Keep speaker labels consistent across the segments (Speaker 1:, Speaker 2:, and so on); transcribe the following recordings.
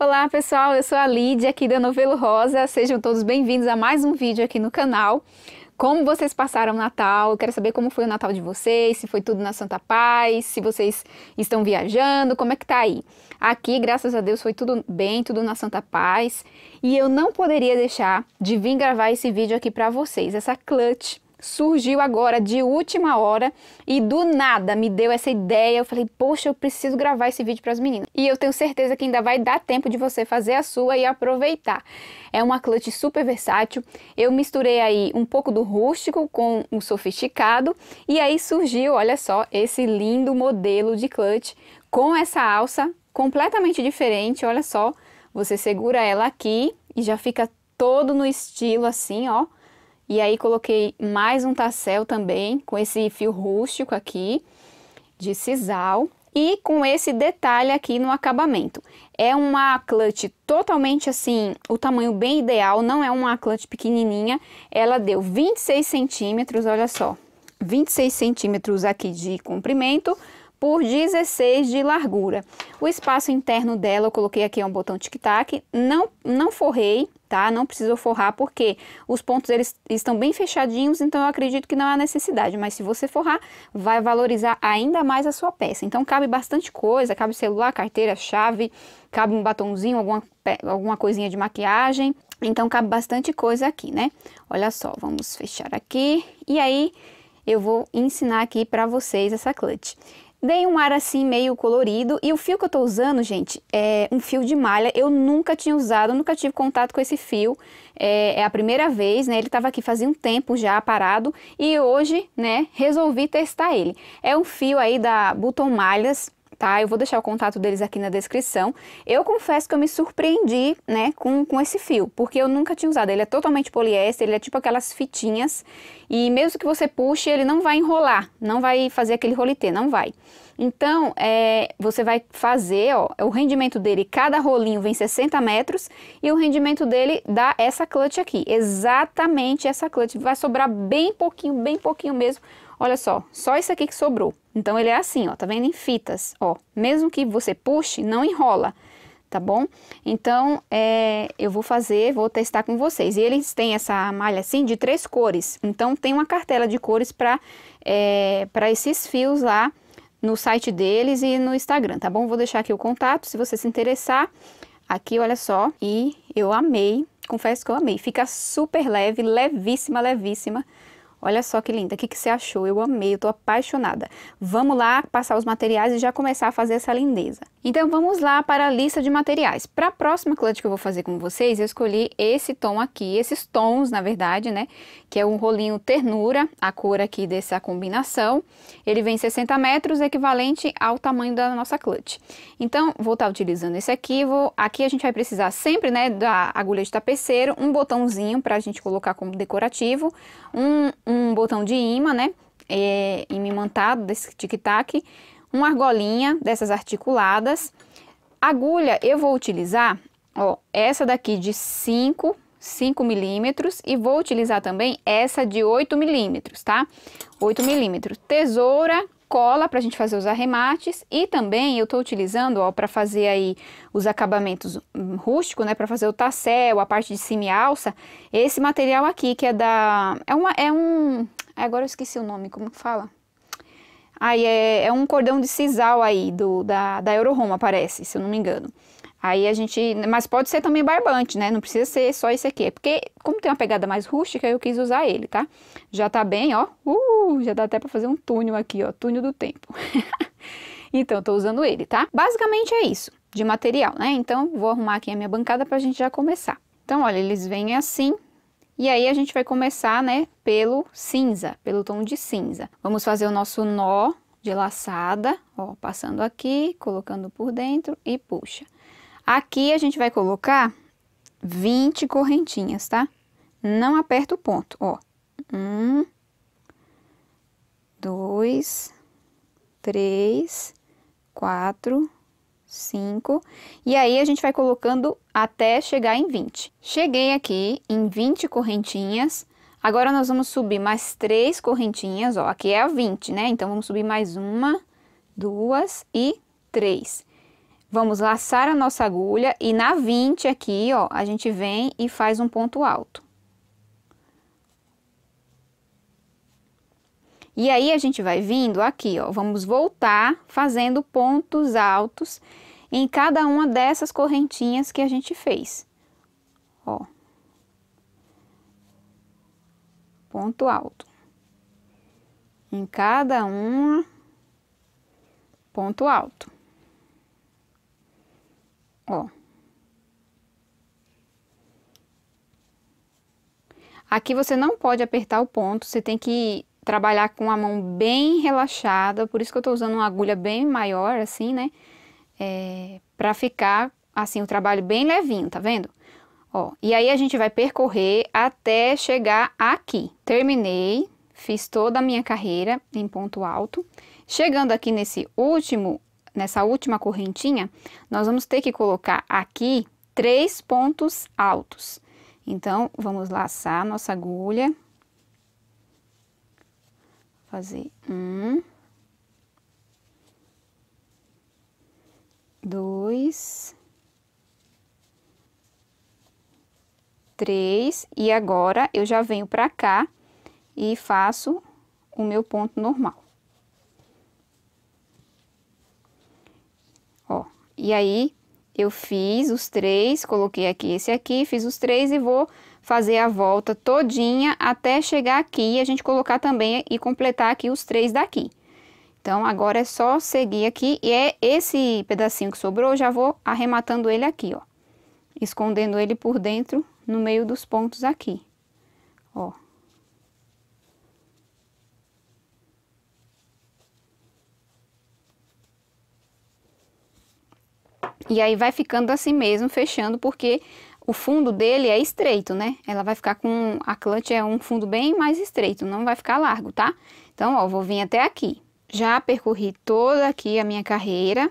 Speaker 1: Olá pessoal, eu sou a Lídia aqui da Novelo Rosa, sejam todos bem-vindos a mais um vídeo aqui no canal. Como vocês passaram o Natal, eu quero saber como foi o Natal de vocês, se foi tudo na Santa Paz, se vocês estão viajando, como é que tá aí? Aqui, graças a Deus, foi tudo bem, tudo na Santa Paz, e eu não poderia deixar de vir gravar esse vídeo aqui para vocês, essa clutch surgiu agora de última hora e do nada me deu essa ideia. Eu falei, poxa, eu preciso gravar esse vídeo para as meninas. E eu tenho certeza que ainda vai dar tempo de você fazer a sua e aproveitar. É uma clutch super versátil. Eu misturei aí um pouco do rústico com o sofisticado e aí surgiu, olha só, esse lindo modelo de clutch com essa alça completamente diferente, olha só. Você segura ela aqui e já fica todo no estilo assim, ó e aí coloquei mais um tassel também, com esse fio rústico aqui, de sisal. E com esse detalhe aqui no acabamento. É uma clutch totalmente assim, o tamanho bem ideal, não é uma clutch pequenininha. Ela deu 26 centímetros, olha só. 26 centímetros aqui de comprimento, por 16 de largura. O espaço interno dela, eu coloquei aqui é um botão tic-tac, não, não forrei, tá? Não precisa forrar porque os pontos eles estão bem fechadinhos, então eu acredito que não há necessidade, mas se você forrar, vai valorizar ainda mais a sua peça. Então cabe bastante coisa, cabe celular, carteira, chave, cabe um batonzinho, alguma, alguma coisinha de maquiagem. Então cabe bastante coisa aqui, né? Olha só, vamos fechar aqui e aí eu vou ensinar aqui para vocês essa clutch. Dei um ar assim meio colorido e o fio que eu tô usando, gente, é um fio de malha. Eu nunca tinha usado, nunca tive contato com esse fio. É, é a primeira vez, né? Ele tava aqui fazia um tempo já parado e hoje, né, resolvi testar ele. É um fio aí da Button Malhas tá? Eu vou deixar o contato deles aqui na descrição. Eu confesso que eu me surpreendi, né, com, com esse fio, porque eu nunca tinha usado. Ele é totalmente poliéster, ele é tipo aquelas fitinhas, e mesmo que você puxe, ele não vai enrolar, não vai fazer aquele rolitê, não vai. Então, é, você vai fazer, ó, o rendimento dele, cada rolinho vem 60 metros, e o rendimento dele dá essa clutch aqui, exatamente essa clutch. Vai sobrar bem pouquinho, bem pouquinho mesmo. Olha só, só isso aqui que sobrou. Então ele é assim, ó, tá vendo em fitas, ó. Mesmo que você puxe, não enrola, tá bom? Então é, eu vou fazer, vou testar com vocês. E eles têm essa malha assim de três cores. Então tem uma cartela de cores para é, para esses fios lá no site deles e no Instagram, tá bom? Vou deixar aqui o contato, se você se interessar. Aqui, olha só, e eu amei, confesso que eu amei. Fica super leve, levíssima, levíssima. Olha só que linda, o que, que você achou? Eu amei, eu tô apaixonada. Vamos lá passar os materiais e já começar a fazer essa lindeza. Então vamos lá para a lista de materiais. Para a próxima clutch que eu vou fazer com vocês, eu escolhi esse tom aqui, esses tons, na verdade, né? Que é um rolinho ternura, a cor aqui dessa combinação. Ele vem 60 metros, equivalente ao tamanho da nossa clutch. Então, vou estar tá utilizando esse aqui. Vou... Aqui a gente vai precisar sempre, né, da agulha de tapeceiro, um botãozinho para a gente colocar como decorativo, um um botão de imã, né? É, imantado desse tic-tac, uma argolinha dessas articuladas. Agulha eu vou utilizar, ó, essa daqui de 5, 5 milímetros e vou utilizar também essa de 8 milímetros, tá? 8 milímetros. Tesoura cola para a gente fazer os arremates e também eu estou utilizando para fazer aí os acabamentos hum, rústicos, né, para fazer o tassel, a parte de cima e alça, esse material aqui que é da é uma é um agora eu esqueci o nome, como que fala? Aí é, é um cordão de sisal aí do da da Euroroma, parece, se eu não me engano. Aí a gente. Mas pode ser também barbante, né? Não precisa ser só esse aqui. É porque, como tem uma pegada mais rústica, eu quis usar ele, tá? Já tá bem, ó. Uh, já dá até pra fazer um túnel aqui, ó. Túnel do tempo. então, tô usando ele, tá? Basicamente é isso de material, né? Então, vou arrumar aqui a minha bancada pra gente já começar. Então, olha, eles vêm assim. E aí, a gente vai começar, né, pelo cinza, pelo tom de cinza. Vamos fazer o nosso nó de laçada, ó, passando aqui, colocando por dentro e puxa. Aqui a gente vai colocar 20 correntinhas, tá? Não aperta o ponto, ó. Um, dois, três, quatro, cinco. E aí, a gente vai colocando até chegar em 20. Cheguei aqui em 20 correntinhas. Agora, nós vamos subir mais três correntinhas, ó. Aqui é a 20, né? Então, vamos subir mais uma, duas e três. Vamos laçar a nossa agulha e na 20 aqui, ó, a gente vem e faz um ponto alto. E aí, a gente vai vindo aqui, ó, vamos voltar fazendo pontos altos em cada uma dessas correntinhas que a gente fez. Ó. Ponto alto. Em cada uma, ponto alto. Ó. Aqui você não pode apertar o ponto, você tem que trabalhar com a mão bem relaxada, por isso que eu tô usando uma agulha bem maior, assim, né? É, pra ficar, assim, o trabalho bem levinho, tá vendo? Ó, e aí a gente vai percorrer até chegar aqui. Terminei, fiz toda a minha carreira em ponto alto. Chegando aqui nesse último, nessa última correntinha, nós vamos ter que colocar aqui três pontos altos. Então, vamos laçar nossa agulha. Fazer um. Dois. Três. E agora, eu já venho pra cá e faço o meu ponto normal. Ó, e aí eu fiz os três, coloquei aqui esse aqui, fiz os três e vou fazer a volta todinha até chegar aqui e a gente colocar também e completar aqui os três daqui. Então, agora é só seguir aqui e é esse pedacinho que sobrou, já vou arrematando ele aqui, ó. Escondendo ele por dentro, no meio dos pontos aqui, ó. E aí vai ficando assim mesmo, fechando, porque o fundo dele é estreito, né? Ela vai ficar com... A clutch é um fundo bem mais estreito, não vai ficar largo, tá? Então, ó, vou vir até aqui. Já percorri toda aqui a minha carreira.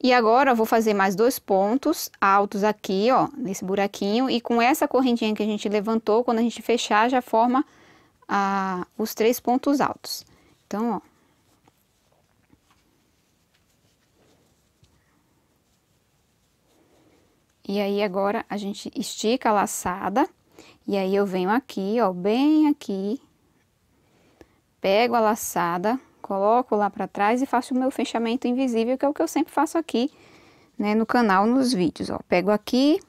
Speaker 1: E agora, vou fazer mais dois pontos altos aqui, ó, nesse buraquinho. E com essa correntinha que a gente levantou, quando a gente fechar, já forma ah, os três pontos altos. Então, ó, E aí, agora, a gente estica a laçada, e aí, eu venho aqui, ó, bem aqui, pego a laçada, coloco lá para trás e faço o meu fechamento invisível, que é o que eu sempre faço aqui, né, no canal, nos vídeos, ó. Pego aqui,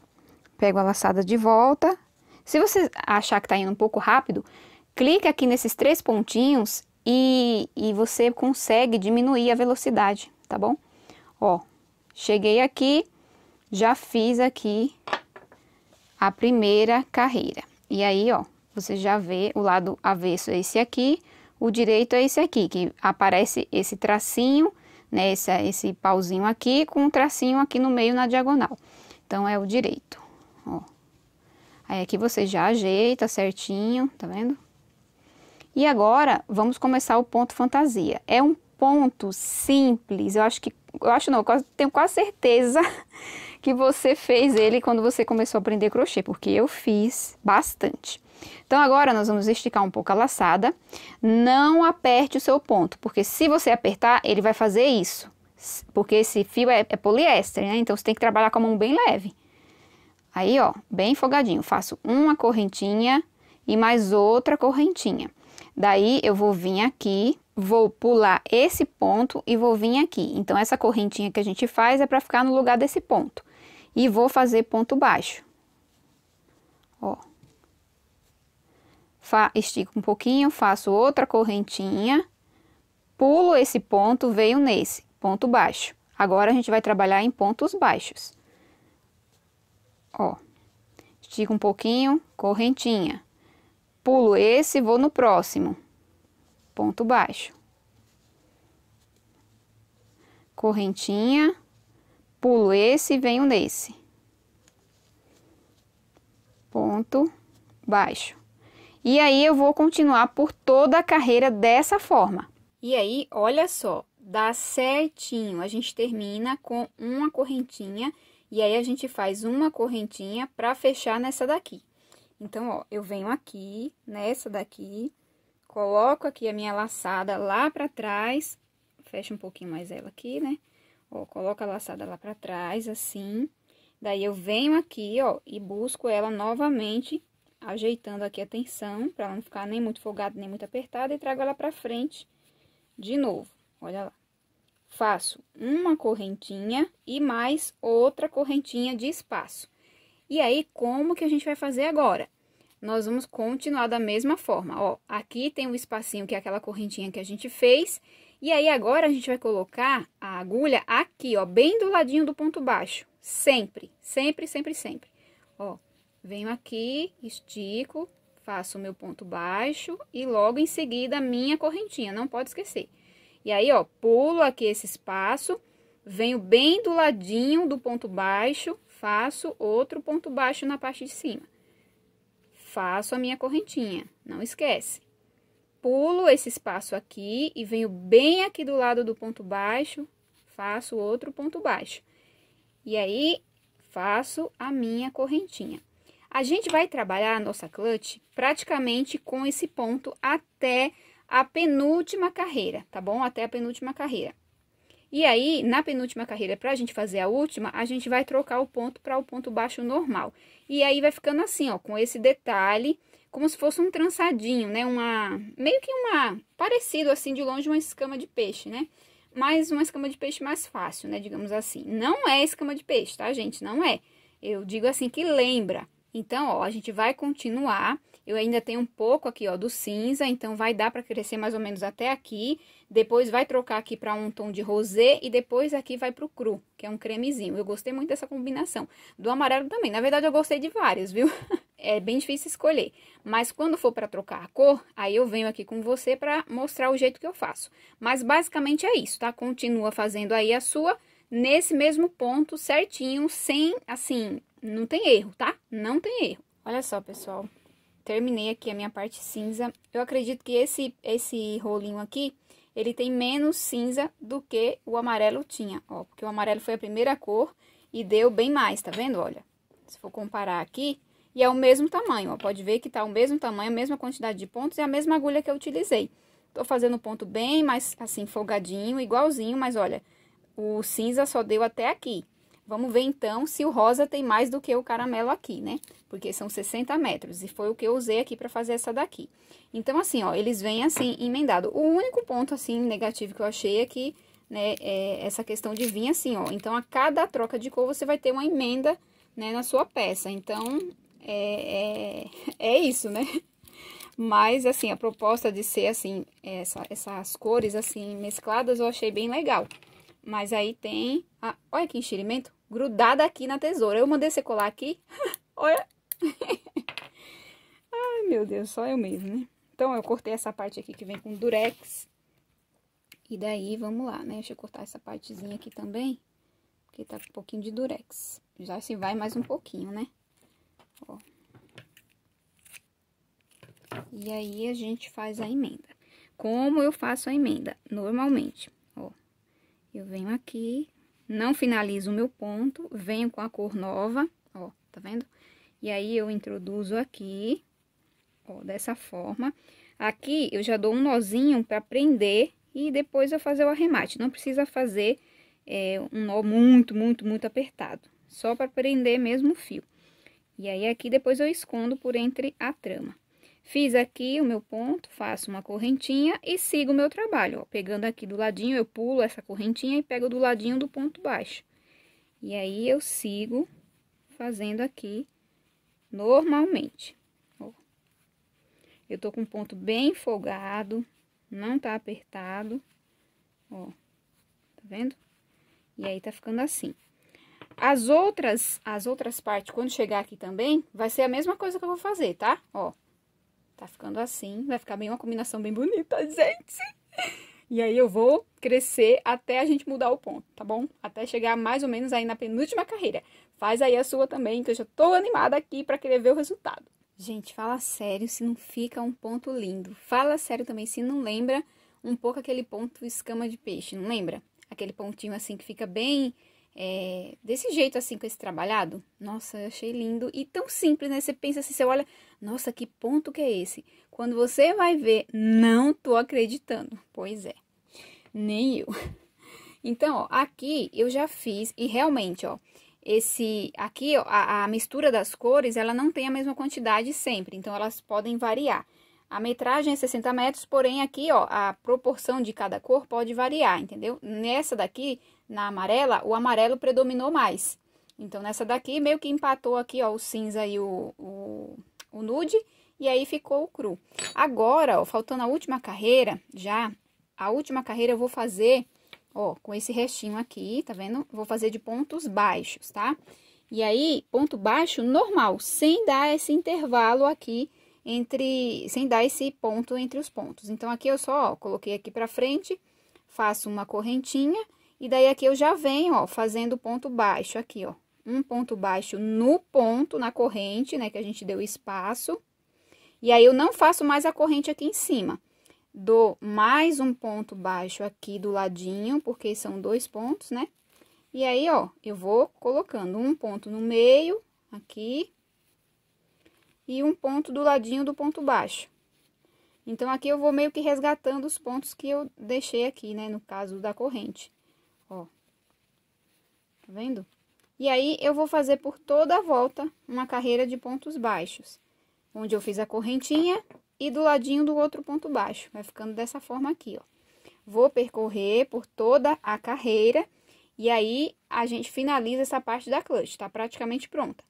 Speaker 1: pego a laçada de volta. Se você achar que tá indo um pouco rápido, clica aqui nesses três pontinhos e, e você consegue diminuir a velocidade, tá bom? Ó, cheguei aqui, já fiz aqui a primeira carreira. E aí, ó, você já vê o lado avesso é esse aqui, o direito é esse aqui, que aparece esse tracinho, né, esse, esse pauzinho aqui, com um tracinho aqui no meio na diagonal. Então, é o direito, ó. Aí, aqui você já ajeita certinho, tá vendo? E agora, vamos começar o ponto fantasia. É um ponto simples, eu acho que, eu acho não, eu tenho quase certeza que você fez ele quando você começou a aprender crochê, porque eu fiz bastante. Então, agora nós vamos esticar um pouco a laçada. Não aperte o seu ponto, porque se você apertar, ele vai fazer isso. Porque esse fio é, é poliéster, né? Então, você tem que trabalhar com a mão bem leve. Aí, ó, bem folgadinho. Faço uma correntinha e mais outra correntinha. Daí, eu vou vir aqui, vou pular esse ponto e vou vir aqui. Então, essa correntinha que a gente faz é para ficar no lugar desse ponto e vou fazer ponto baixo. Ó. Fa estico um pouquinho, faço outra correntinha, pulo esse ponto, veio nesse, ponto baixo. Agora, a gente vai trabalhar em pontos baixos. Ó. Estico um pouquinho, correntinha. Pulo esse, vou no próximo. Ponto baixo. Correntinha pulo esse e venho nesse. Ponto baixo. E aí, eu vou continuar por toda a carreira dessa forma. E aí, olha só, dá certinho. A gente termina com uma correntinha e aí a gente faz uma correntinha pra fechar nessa daqui. Então, ó, eu venho aqui, nessa daqui, coloco aqui a minha laçada lá pra trás, fecha um pouquinho mais ela aqui, né? Ó, coloca a laçada lá pra trás, assim. Daí, eu venho aqui, ó, e busco ela novamente, ajeitando aqui a tensão, pra ela não ficar nem muito folgada, nem muito apertada, e trago ela pra frente de novo. Olha lá. Faço uma correntinha e mais outra correntinha de espaço. E aí, como que a gente vai fazer agora? Nós vamos continuar da mesma forma, ó. Aqui tem um espacinho que é aquela correntinha que a gente fez, e aí agora a gente vai colocar a agulha aqui, ó, bem do ladinho do ponto baixo, sempre, sempre, sempre, sempre. Ó, venho aqui, estico, faço o meu ponto baixo e logo em seguida a minha correntinha, não pode esquecer. E aí, ó, pulo aqui esse espaço, venho bem do ladinho do ponto baixo, faço outro ponto baixo na parte de cima. Faço a minha correntinha, não esquece pulo esse espaço aqui e venho bem aqui do lado do ponto baixo, faço outro ponto baixo. E aí, faço a minha correntinha. A gente vai trabalhar a nossa clutch praticamente com esse ponto até a penúltima carreira, tá bom? Até a penúltima carreira. E aí, na penúltima carreira, pra gente fazer a última, a gente vai trocar o ponto para o ponto baixo normal. E aí, vai ficando assim, ó, com esse detalhe como se fosse um trançadinho, né? Uma meio que uma parecido assim de longe uma escama de peixe, né? Mas uma escama de peixe mais fácil, né? Digamos assim. Não é escama de peixe, tá, gente? Não é. Eu digo assim que lembra. Então, ó, a gente vai continuar. Eu ainda tenho um pouco aqui, ó, do cinza, então vai dar para crescer mais ou menos até aqui. Depois vai trocar aqui para um tom de rosé e depois aqui vai pro cru, que é um cremezinho. Eu gostei muito dessa combinação. Do amarelo também. Na verdade, eu gostei de várias, viu? é bem difícil escolher. Mas quando for para trocar a cor, aí eu venho aqui com você para mostrar o jeito que eu faço. Mas basicamente é isso, tá? Continua fazendo aí a sua nesse mesmo ponto certinho, sem, assim, não tem erro, tá? Não tem erro. Olha só, pessoal, terminei aqui a minha parte cinza. Eu acredito que esse, esse rolinho aqui, ele tem menos cinza do que o amarelo tinha, ó. Porque o amarelo foi a primeira cor e deu bem mais, tá vendo? Olha, se for comparar aqui, e é o mesmo tamanho. Ó, pode ver que tá o mesmo tamanho, a mesma quantidade de pontos e a mesma agulha que eu utilizei. Tô fazendo o ponto bem mais, assim, folgadinho, igualzinho, mas olha, o cinza só deu até aqui. Vamos ver, então, se o rosa tem mais do que o caramelo aqui, né? Porque são 60 metros, e foi o que eu usei aqui pra fazer essa daqui. Então, assim, ó, eles vêm assim, emendado. O único ponto, assim, negativo que eu achei é que, né, é essa questão de vir assim, ó. Então, a cada troca de cor, você vai ter uma emenda, né, na sua peça. Então, é, é, é isso, né? Mas, assim, a proposta de ser, assim, essa, essas cores, assim, mescladas, eu achei bem legal. Mas aí tem... A, olha que enxerimento grudada aqui na tesoura. Eu mandei você colar aqui. olha. Ai, meu Deus, só eu mesmo, né? Então, eu cortei essa parte aqui que vem com durex. E daí, vamos lá, né? Deixa eu cortar essa partezinha aqui também. Porque tá com um pouquinho de durex. Já se vai mais um pouquinho, né? ó. E aí, a gente faz a emenda. Como eu faço a emenda? Normalmente, ó. Eu venho aqui, não finalizo o meu ponto, venho com a cor nova, ó, tá vendo? E aí, eu introduzo aqui, ó, dessa forma. Aqui, eu já dou um nozinho pra prender e depois eu fazer o arremate. Não precisa fazer é, um nó muito, muito, muito apertado. Só para prender mesmo o fio. E aí, aqui depois eu escondo por entre a trama. Fiz aqui o meu ponto, faço uma correntinha e sigo o meu trabalho, ó. Pegando aqui do ladinho, eu pulo essa correntinha e pego do ladinho do ponto baixo. E aí, eu sigo fazendo aqui normalmente. Ó. Eu tô com um ponto bem folgado, não tá apertado, ó. Tá vendo? E aí, tá ficando assim. As outras, as outras partes, quando chegar aqui também, vai ser a mesma coisa que eu vou fazer, tá? Ó, tá ficando assim, vai ficar bem uma combinação bem bonita, gente! E aí eu vou crescer até a gente mudar o ponto, tá bom? Até chegar mais ou menos aí na penúltima carreira. Faz aí a sua também, que eu já tô animada aqui pra querer ver o resultado. Gente, fala sério se não fica um ponto lindo. Fala sério também se não lembra um pouco aquele ponto escama de peixe, não lembra? Aquele pontinho assim que fica bem é, desse jeito, assim, com esse trabalhado. Nossa, eu achei lindo e tão simples, né? Você pensa assim, você olha, nossa, que ponto que é esse? Quando você vai ver, não tô acreditando. Pois é, nem eu. Então, ó, aqui eu já fiz e realmente, ó, esse aqui, ó, a, a mistura das cores, ela não tem a mesma quantidade sempre, então elas podem variar. A metragem é 60 metros, porém aqui, ó, a proporção de cada cor pode variar, entendeu? Nessa daqui, na amarela, o amarelo predominou mais. Então, nessa daqui, meio que empatou aqui, ó, o cinza e o, o, o nude, e aí ficou o cru. Agora, ó, faltando a última carreira, já, a última carreira eu vou fazer, ó, com esse restinho aqui, tá vendo? Vou fazer de pontos baixos, tá? E aí, ponto baixo normal, sem dar esse intervalo aqui, entre sem dar esse ponto entre os pontos. Então aqui eu só ó, coloquei aqui para frente, faço uma correntinha e daí aqui eu já venho, ó, fazendo ponto baixo aqui, ó. Um ponto baixo no ponto na corrente, né, que a gente deu espaço. E aí eu não faço mais a corrente aqui em cima. Dou mais um ponto baixo aqui do ladinho, porque são dois pontos, né? E aí, ó, eu vou colocando um ponto no meio, aqui, e um ponto do ladinho do ponto baixo. Então, aqui eu vou meio que resgatando os pontos que eu deixei aqui, né? No caso da corrente, ó. Tá vendo? E aí, eu vou fazer por toda a volta uma carreira de pontos baixos. Onde eu fiz a correntinha e do ladinho do outro ponto baixo. Vai ficando dessa forma aqui, ó. Vou percorrer por toda a carreira. E aí, a gente finaliza essa parte da clutch. Tá praticamente pronta.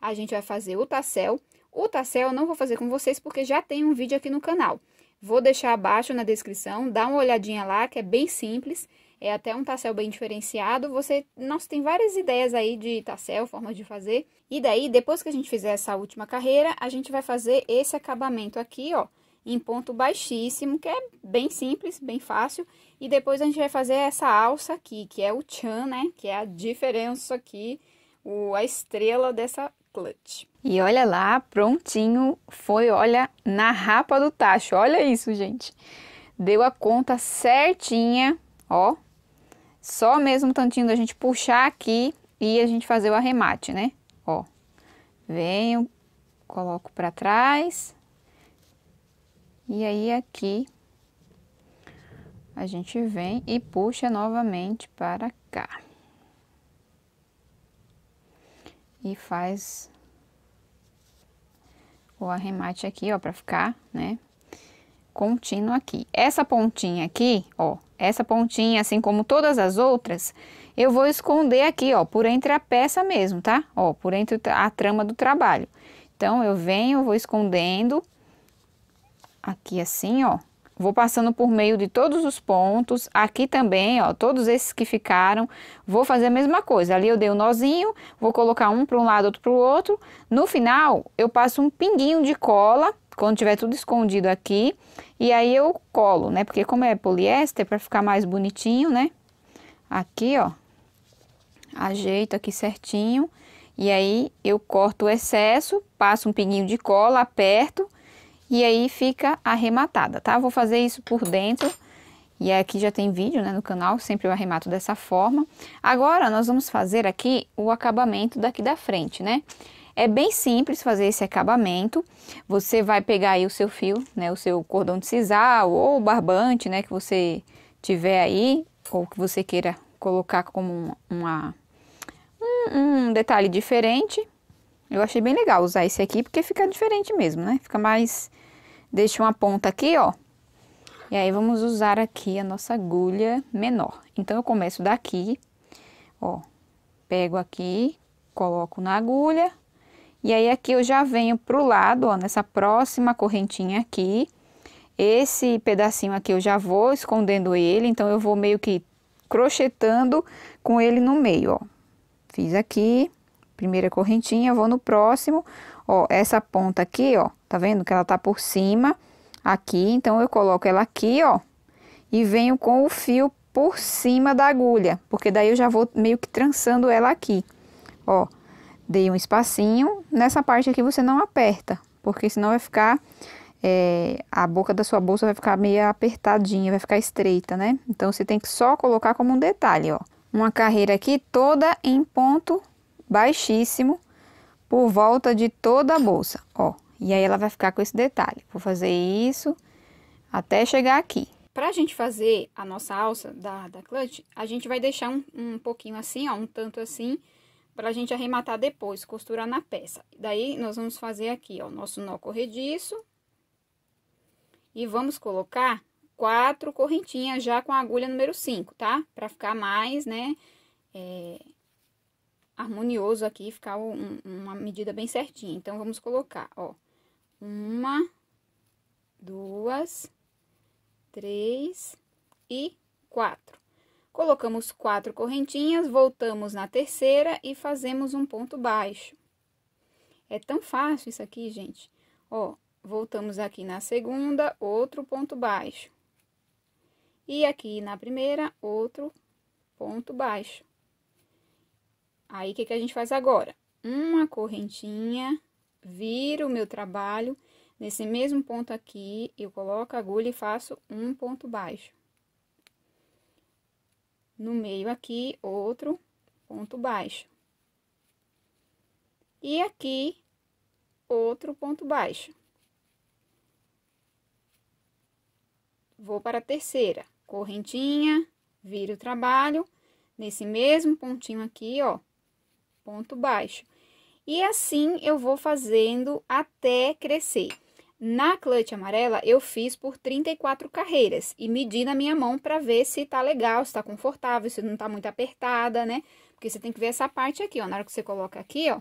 Speaker 1: A gente vai fazer o tassel o tassel eu não vou fazer com vocês porque já tem um vídeo aqui no canal. Vou deixar abaixo na descrição, dá uma olhadinha lá que é bem simples. É até um tassel bem diferenciado. Você, nossa, tem várias ideias aí de tassel, formas de fazer. E daí, depois que a gente fizer essa última carreira, a gente vai fazer esse acabamento aqui, ó, em ponto baixíssimo, que é bem simples, bem fácil. E depois a gente vai fazer essa alça aqui, que é o tchan, né? Que é a diferença aqui, o, a estrela dessa e olha lá, prontinho, foi, olha, na rapa do tacho. Olha isso, gente. Deu a conta certinha, ó. Só mesmo tantinho da gente puxar aqui e a gente fazer o arremate, né? Ó. Venho, coloco para trás. E aí aqui a gente vem e puxa novamente para cá. e faz o arremate aqui, ó, pra ficar, né, contínuo aqui. Essa pontinha aqui, ó, essa pontinha, assim como todas as outras, eu vou esconder aqui, ó, por entre a peça mesmo, tá? Ó, por entre a trama do trabalho. Então, eu venho, vou escondendo aqui assim, ó, Vou passando por meio de todos os pontos. Aqui também, ó, todos esses que ficaram, vou fazer a mesma coisa. Ali eu dei um nozinho, vou colocar um para um lado, outro para o outro. No final, eu passo um pinguinho de cola, quando tiver tudo escondido aqui. E aí eu colo, né? Porque como é poliéster, para ficar mais bonitinho, né? Aqui, ó. Ajeito aqui certinho. E aí eu corto o excesso, passo um pinguinho de cola, aperto e aí fica arrematada, tá? Vou fazer isso por dentro, e é aqui já tem vídeo, né, no canal, sempre eu arremato dessa forma. Agora, nós vamos fazer aqui o acabamento daqui da frente, né? É bem simples fazer esse acabamento. Você vai pegar aí o seu fio, né, o seu cordão de sisal ou barbante, né, que você tiver aí, ou que você queira colocar como uma, um, um detalhe diferente. Eu achei bem legal usar esse aqui, porque fica diferente mesmo, né? Fica mais deixa uma ponta aqui, ó. E aí, vamos usar aqui a nossa agulha menor. Então, eu começo daqui, ó, pego aqui, coloco na agulha, e aí, aqui eu já venho pro lado, ó, nessa próxima correntinha aqui. Esse pedacinho aqui eu já vou escondendo ele, então, eu vou meio que crochetando com ele no meio, ó. Fiz aqui, primeira correntinha, vou no próximo, Ó, essa ponta aqui, ó, tá vendo que ela tá por cima aqui, então eu coloco ela aqui, ó, e venho com o fio por cima da agulha, porque daí eu já vou meio que trançando ela aqui. Ó, dei um espacinho, nessa parte aqui você não aperta, porque senão vai ficar, é, a boca da sua bolsa vai ficar meio apertadinha, vai ficar estreita, né? Então, você tem que só colocar como um detalhe, ó. Uma carreira aqui toda em ponto baixíssimo, por volta de toda a bolsa, ó. E aí, ela vai ficar com esse detalhe. Vou fazer isso até chegar aqui. Pra gente fazer a nossa alça da, da clutch, a gente vai deixar um, um pouquinho assim, ó, um tanto assim, pra gente arrematar depois, costurar na peça. Daí, nós vamos fazer aqui, ó, nosso nó corrediço. E vamos colocar quatro correntinhas já com a agulha número 5, tá? Pra ficar mais, né, é, harmonioso aqui, ficar um, uma medida bem certinha. Então, vamos colocar, ó, uma, duas, três e quatro. Colocamos quatro correntinhas, voltamos na terceira e fazemos um ponto baixo. É tão fácil isso aqui, gente. Ó, voltamos aqui na segunda, outro ponto baixo. E aqui na primeira, outro ponto baixo. Aí, o que, que a gente faz agora? Uma correntinha, viro o meu trabalho, nesse mesmo ponto aqui, eu coloco a agulha e faço um ponto baixo. No meio aqui, outro ponto baixo. E aqui, outro ponto baixo. Vou para a terceira, correntinha, viro o trabalho, nesse mesmo pontinho aqui, ó, ponto baixo. E assim eu vou fazendo até crescer. Na clutch amarela, eu fiz por 34 carreiras e medi na minha mão para ver se tá legal, se tá confortável, se não tá muito apertada, né? Porque você tem que ver essa parte aqui, ó, na hora que você coloca aqui, ó,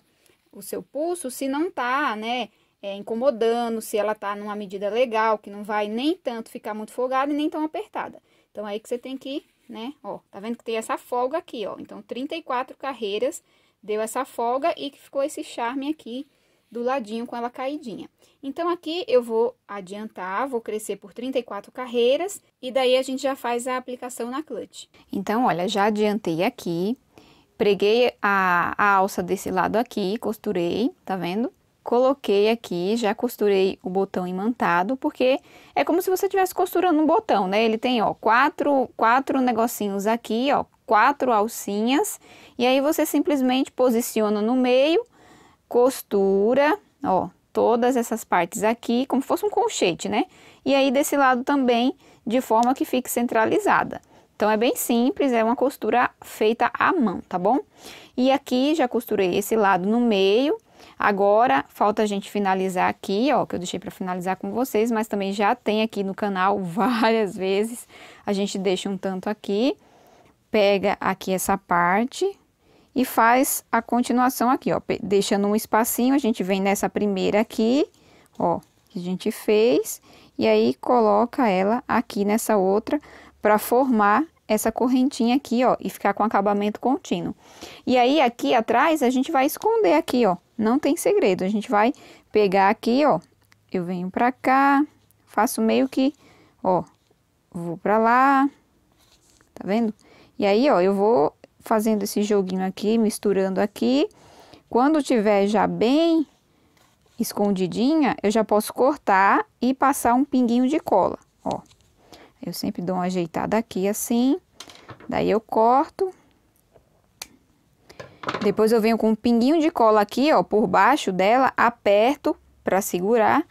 Speaker 1: o seu pulso, se não tá, né, é, incomodando, se ela tá numa medida legal, que não vai nem tanto ficar muito folgada e nem tão apertada. Então, é aí que você tem que, né, ó, tá vendo que tem essa folga aqui, ó, então, 34 carreiras deu essa folga e que ficou esse charme aqui do ladinho com ela caidinha. Então, aqui eu vou adiantar, vou crescer por 34 carreiras e daí a gente já faz a aplicação na clutch. Então, olha, já adiantei aqui, preguei a, a alça desse lado aqui, costurei, tá vendo? Coloquei aqui, já costurei o botão imantado, porque é como se você estivesse costurando um botão, né? Ele tem, ó, quatro, quatro negocinhos aqui, ó, quatro alcinhas, e aí você simplesmente posiciona no meio, costura, ó, todas essas partes aqui, como fosse um colchete, né? E aí, desse lado também, de forma que fique centralizada. Então, é bem simples, é uma costura feita à mão, tá bom? E aqui, já costurei esse lado no meio, Agora, falta a gente finalizar aqui, ó, que eu deixei para finalizar com vocês, mas também já tem aqui no canal várias vezes. A gente deixa um tanto aqui pega aqui essa parte e faz a continuação aqui, ó, deixando um espacinho, a gente vem nessa primeira aqui, ó, que a gente fez, e aí coloca ela aqui nessa outra para formar essa correntinha aqui, ó, e ficar com acabamento contínuo. E aí, aqui atrás, a gente vai esconder aqui, ó, não tem segredo, a gente vai pegar aqui, ó, eu venho pra cá, faço meio que, ó, vou pra lá, tá vendo? Tá vendo? E aí, ó, eu vou fazendo esse joguinho aqui, misturando aqui. Quando tiver já bem escondidinha, eu já posso cortar e passar um pinguinho de cola, ó. Eu sempre dou uma ajeitada aqui assim, daí eu corto. Depois eu venho com um pinguinho de cola aqui, ó, por baixo dela, aperto para segurar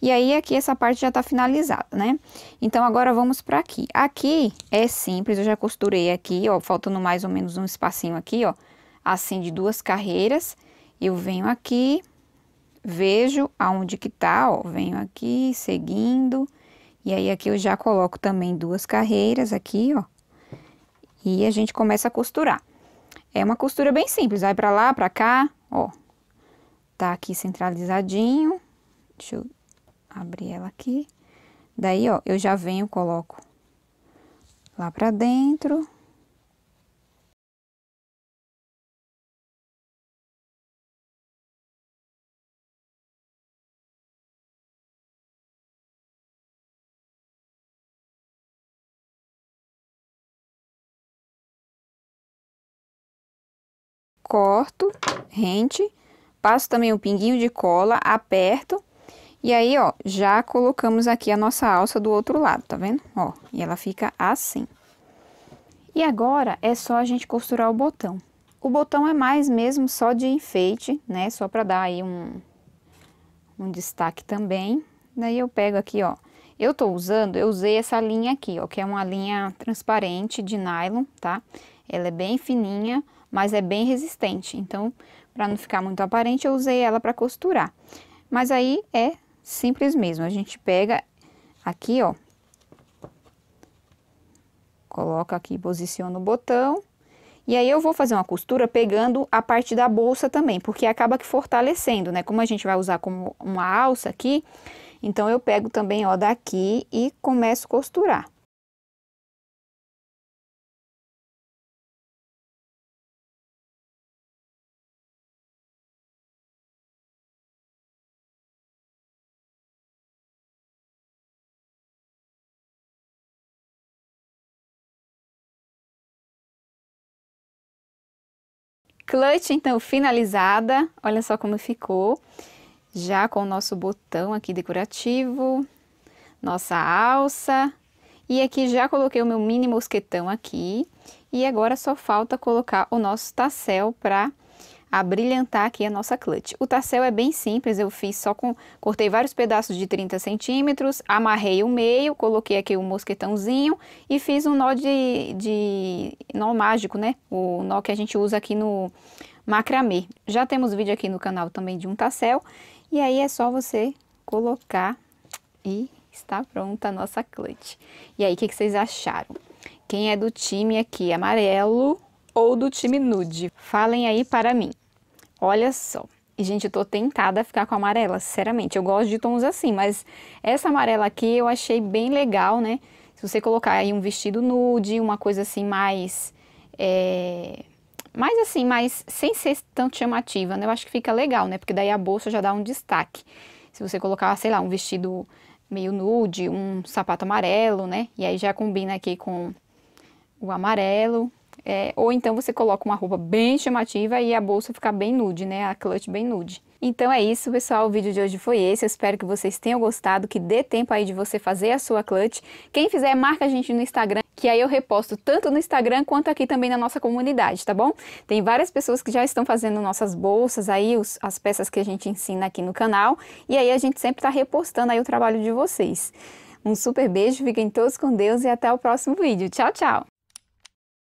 Speaker 1: e aí, aqui essa parte já tá finalizada, né? Então, agora vamos pra aqui. Aqui é simples, eu já costurei aqui, ó, faltando mais ou menos um espacinho aqui, ó. Assim, de duas carreiras, eu venho aqui, vejo aonde que tá, ó, venho aqui, seguindo. E aí, aqui eu já coloco também duas carreiras aqui, ó. E a gente começa a costurar. É uma costura bem simples, vai pra lá, pra cá, ó. Tá aqui centralizadinho. Deixa eu abrir ela aqui. Daí, ó, eu já venho, coloco lá pra dentro. Corto, rente, passo também um pinguinho de cola, aperto e aí, ó, já colocamos aqui a nossa alça do outro lado, tá vendo? Ó, e ela fica assim. E agora, é só a gente costurar o botão. O botão é mais mesmo só de enfeite, né? Só pra dar aí um, um destaque também. Daí, eu pego aqui, ó. Eu tô usando, eu usei essa linha aqui, ó, que é uma linha transparente de nylon, tá? Ela é bem fininha, mas é bem resistente. Então, pra não ficar muito aparente, eu usei ela pra costurar. Mas aí, é simples mesmo. A gente pega aqui, ó, coloca aqui, posiciona o botão. E aí, eu vou fazer uma costura pegando a parte da bolsa também, porque acaba que fortalecendo, né? Como a gente vai usar como uma alça aqui, então, eu pego também, ó, daqui e começo a costurar. Clutch, então, finalizada. Olha só como ficou. Já com o nosso botão aqui decorativo, nossa alça. E aqui já coloquei o meu mini mosquetão aqui. E agora só falta colocar o nosso tassel para a brilhantar aqui a nossa clutch. O tassel é bem simples, eu fiz só com... cortei vários pedaços de 30 centímetros, amarrei o meio, coloquei aqui o um mosquetãozinho e fiz um nó de, de... nó mágico, né? O nó que a gente usa aqui no macramê. Já temos vídeo aqui no canal também de um tassel, e aí é só você colocar e está pronta a nossa clutch. E aí, o que, que vocês acharam? Quem é do time aqui amarelo ou do time nude? Falem aí para mim. Olha só. E, gente, eu tô tentada a ficar com a amarela, sinceramente. Eu gosto de tons assim, mas essa amarela aqui eu achei bem legal, né? Se você colocar aí um vestido nude, uma coisa assim mais... É... Mais assim, mas sem ser tanto chamativa, né? Eu acho que fica legal, né? Porque daí a bolsa já dá um destaque. Se você colocar, sei lá, um vestido meio nude, um sapato amarelo, né? E aí já combina aqui com o amarelo. É, ou então você coloca uma roupa bem chamativa e a bolsa fica bem nude, né? A clutch bem nude. Então é isso, pessoal. O vídeo de hoje foi esse. Eu espero que vocês tenham gostado, que dê tempo aí de você fazer a sua clutch. Quem fizer, marca a gente no Instagram, que aí eu reposto tanto no Instagram quanto aqui também na nossa comunidade, tá bom? Tem várias pessoas que já estão fazendo nossas bolsas aí, os, as peças que a gente ensina aqui no canal. E aí a gente sempre tá repostando aí o trabalho de vocês. Um super beijo, fiquem todos com Deus e até o próximo vídeo. Tchau, tchau!